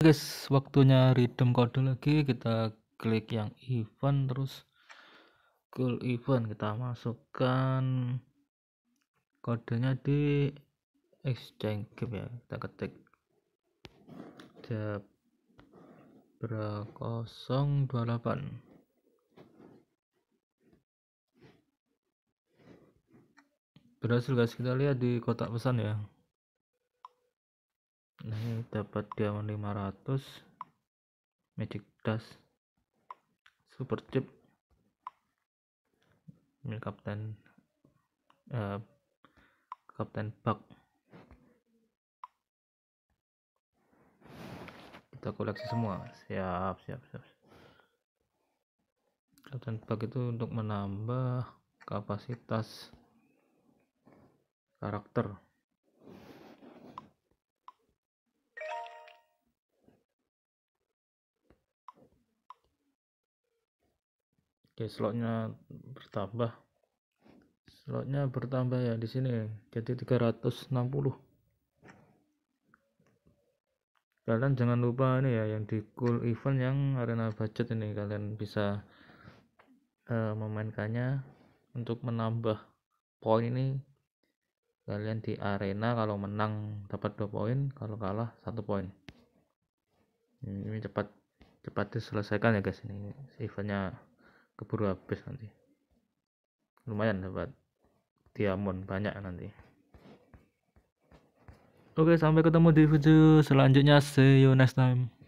guys waktunya redeem kode lagi kita klik yang event terus cool event kita masukkan kodenya di exchange game ya kita ketik jabra 028 berhasil guys kita lihat di kotak pesan ya ini dapat diamond 500 magic dust super chip milik kapten uh, kapten bug kita koleksi semua siap siap siap kapten bug itu untuk menambah kapasitas karakter oke slotnya bertambah slotnya bertambah ya di sini jadi 360 kalian jangan lupa ini ya yang di cool event yang arena budget ini kalian bisa uh, memainkannya untuk menambah poin ini kalian di arena kalau menang dapat dua poin kalau kalah satu poin ini, cepat cepat diselesaikan ya guys ini eventnya keburu habis nanti lumayan dapat diamond banyak nanti oke sampai ketemu di video selanjutnya see you next time